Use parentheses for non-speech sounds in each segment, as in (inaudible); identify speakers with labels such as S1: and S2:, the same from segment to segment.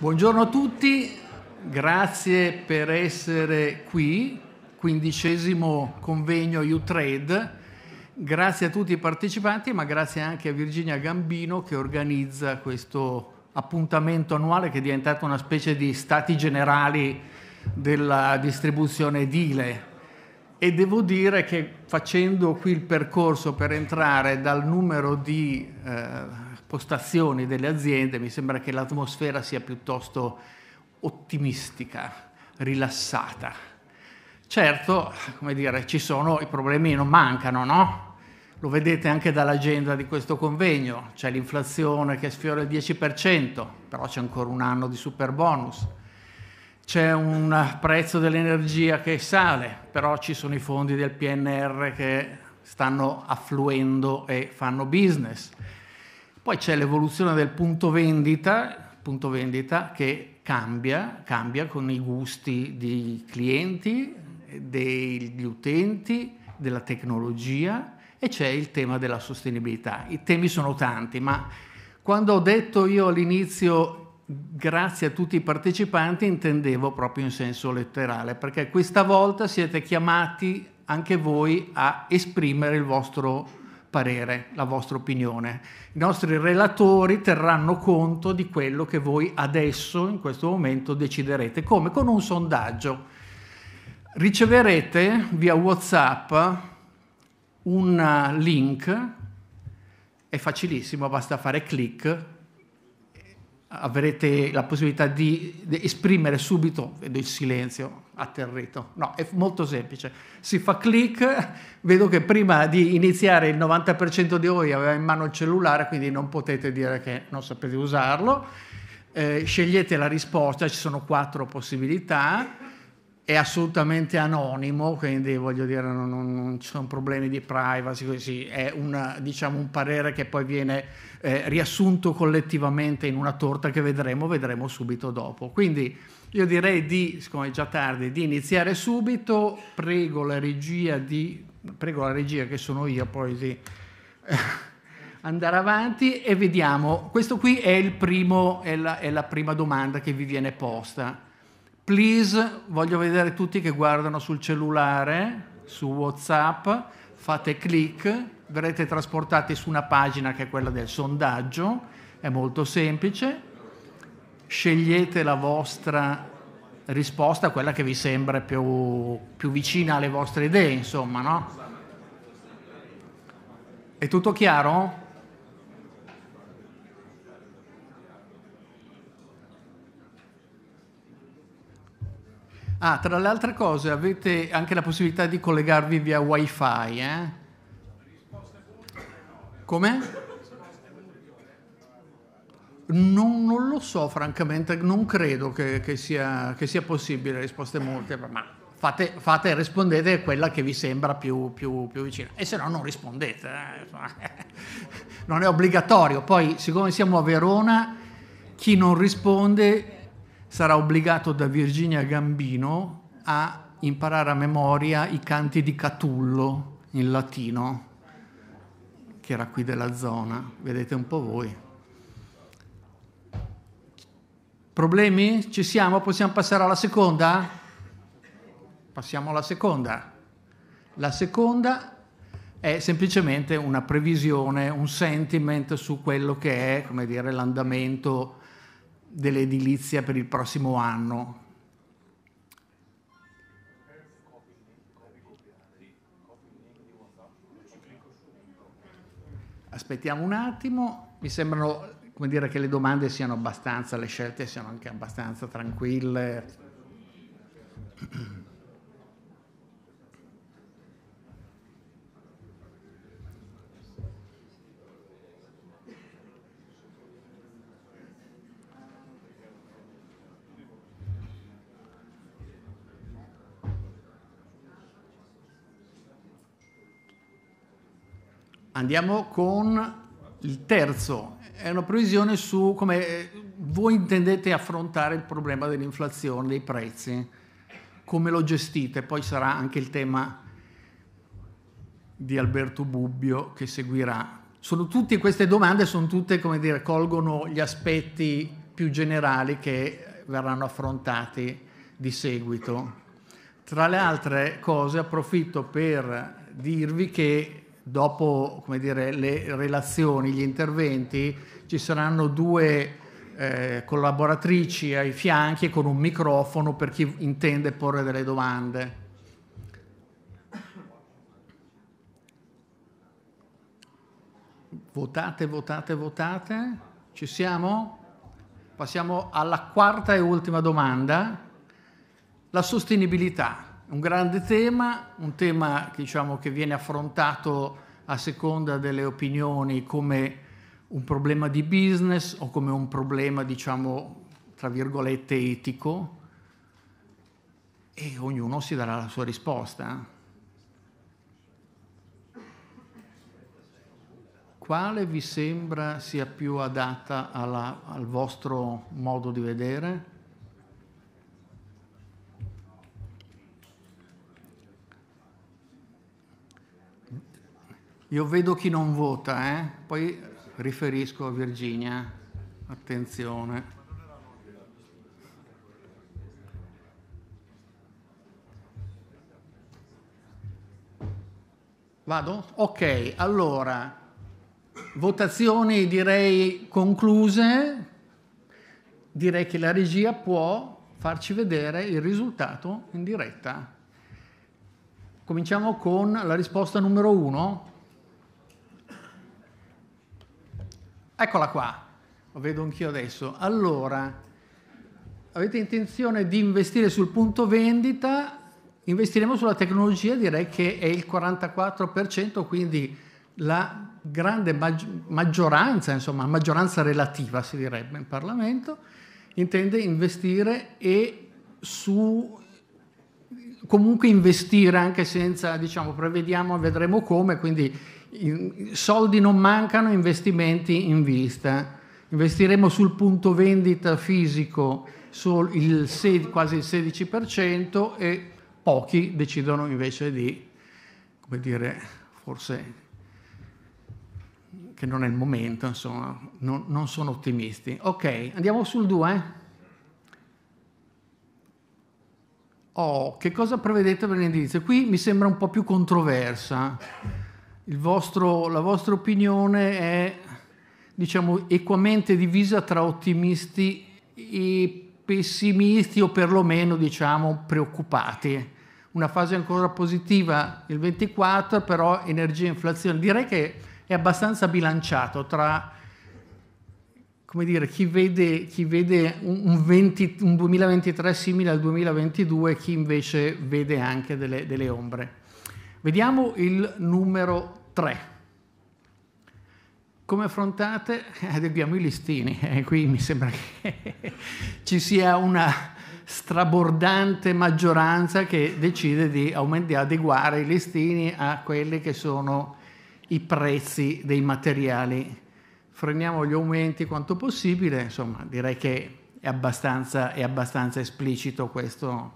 S1: Buongiorno a tutti, grazie per essere qui, quindicesimo convegno U-Trade. Grazie a tutti i partecipanti, ma grazie anche a Virginia Gambino che organizza questo appuntamento annuale che è diventato una specie di stati generali della distribuzione edile. E devo dire che facendo qui il percorso per entrare dal numero di eh, postazioni delle aziende mi sembra che l'atmosfera sia piuttosto ottimistica, rilassata. Certo, come dire, ci sono, i problemi non mancano, no? Lo vedete anche dall'agenda di questo convegno, c'è l'inflazione che sfiora il 10%, però c'è ancora un anno di super bonus, c'è un prezzo dell'energia che sale, però ci sono i fondi del PNR che stanno affluendo e fanno business poi c'è l'evoluzione del punto vendita, punto vendita che cambia, cambia con i gusti dei clienti, degli utenti, della tecnologia e c'è il tema della sostenibilità. I temi sono tanti, ma quando ho detto io all'inizio grazie a tutti i partecipanti intendevo proprio in senso letterale, perché questa volta siete chiamati anche voi a esprimere il vostro parere, la vostra opinione. I nostri relatori terranno conto di quello che voi adesso, in questo momento, deciderete. Come? Con un sondaggio. Riceverete via WhatsApp un link, è facilissimo, basta fare clic avrete la possibilità di esprimere subito, vedo il silenzio atterrito, no, è molto semplice, si fa clic, vedo che prima di iniziare il 90% di voi aveva in mano il cellulare, quindi non potete dire che non sapete usarlo, eh, scegliete la risposta, ci sono quattro possibilità, è assolutamente anonimo, quindi voglio dire non, non, non ci sono problemi di privacy, così. è una, diciamo, un parere che poi viene eh, riassunto collettivamente in una torta che vedremo, vedremo subito dopo. Quindi io direi di, siccome è già tardi, di iniziare subito, prego la regia, di, prego la regia che sono io poi di eh, andare avanti e vediamo, questo qui è, il primo, è, la, è la prima domanda che vi viene posta please, voglio vedere tutti che guardano sul cellulare, su WhatsApp, fate click, verrete trasportati su una pagina che è quella del sondaggio, è molto semplice, scegliete la vostra risposta, quella che vi sembra più, più vicina alle vostre idee, insomma, no? È tutto chiaro? Ah, tra le altre cose avete anche la possibilità di collegarvi via wifi, eh? Come? Non, non, lo so, francamente, non credo che, che, sia, che sia, possibile risposte molte, ma fate, fate, rispondete quella che vi sembra più, più, più vicina. E se no non rispondete, eh. (laughs) non è obbligatorio. Poi, siccome siamo a Verona, chi non risponde sarà obbligato da Virginia Gambino a imparare a memoria i canti di Catullo in latino, che era qui della zona, vedete un po' voi. Problemi? Ci siamo? Possiamo passare alla seconda? Passiamo alla seconda. La seconda è semplicemente una previsione, un sentiment su quello che è, come dire, l'andamento dell'edilizia per il prossimo anno. Aspettiamo un attimo, mi sembrano come dire che le domande siano abbastanza, le scelte siano anche abbastanza tranquille. Andiamo con il terzo, è una previsione su come eh, voi intendete affrontare il problema dell'inflazione, dei prezzi, come lo gestite, poi sarà anche il tema di Alberto Bubbio che seguirà. Sono tutte queste domande, sono tutte, come dire, colgono gli aspetti più generali che verranno affrontati di seguito. Tra le altre cose approfitto per dirvi che dopo dire, le relazioni, gli interventi, ci saranno due eh, collaboratrici ai fianchi con un microfono per chi intende porre delle domande. Votate, votate, votate. Ci siamo? Passiamo alla quarta e ultima domanda. La sostenibilità un grande tema, un tema diciamo, che viene affrontato a seconda delle opinioni come un problema di business o come un problema, diciamo, tra virgolette, etico e ognuno si darà la sua risposta. Quale vi sembra sia più adatta alla, al vostro modo di vedere? Io vedo chi non vota, eh? poi riferisco a Virginia. Attenzione. Vado? Ok, allora, votazioni direi concluse. Direi che la regia può farci vedere il risultato in diretta. Cominciamo con la risposta numero uno. Eccola qua, lo vedo anch'io adesso. Allora, avete intenzione di investire sul punto vendita, investiremo sulla tecnologia, direi che è il 44%, quindi la grande maggioranza, insomma, maggioranza relativa si direbbe in Parlamento, intende investire e su comunque investire anche senza, diciamo, prevediamo, vedremo come, quindi soldi non mancano, investimenti in vista. Investiremo sul punto vendita fisico il quasi il 16% e pochi decidono invece di, come dire, forse che non è il momento, insomma, non, non sono ottimisti. Ok, andiamo sul 2. Oh, che cosa prevedete per l'indirizzo? Qui mi sembra un po' più controversa vostro, la vostra opinione è diciamo, equamente divisa tra ottimisti e pessimisti o perlomeno diciamo, preoccupati. Una fase ancora positiva il 24, però energia e inflazione. Direi che è abbastanza bilanciato tra come dire, chi vede, chi vede un, 20, un, 2023 simile al 2022 e chi invece vede anche delle, delle ombre. Vediamo il numero 3. Come affrontate? Adeguiamo eh, i listini, e eh, qui mi sembra che (laughs) ci sia una strabordante maggioranza che decide di, di adeguare i listini a quelli che sono i prezzi dei materiali. Freniamo gli aumenti quanto possibile, insomma direi che è abbastanza, è abbastanza esplicito questo,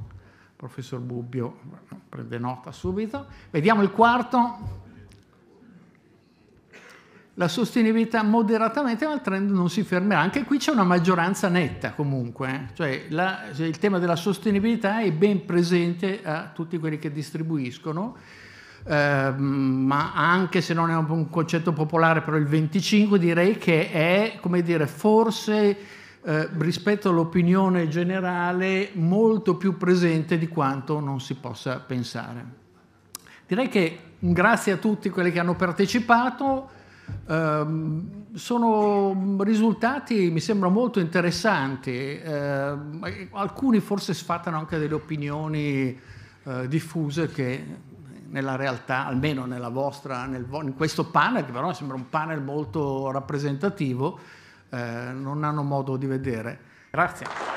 S1: professor Bubbio prende nota subito. Vediamo il quarto la sostenibilità moderatamente, ma il trend non si fermerà. Anche qui c'è una maggioranza netta comunque, eh. cioè, la, cioè il tema della sostenibilità è ben presente a tutti quelli che distribuiscono, eh, ma anche se non è un concetto popolare, però il 25 direi che è, come dire, forse... Eh, rispetto all'opinione generale molto più presente di quanto non si possa pensare. Direi che un grazie a tutti quelli che hanno partecipato, Uh, sono risultati, mi sembra, molto interessanti. Uh, alcuni forse sfatano anche delle opinioni uh, diffuse che nella realtà, almeno nella vostra, nel, in questo panel, che però mi sembra un panel molto rappresentativo, eh, non hanno modo di vedere. Grazie.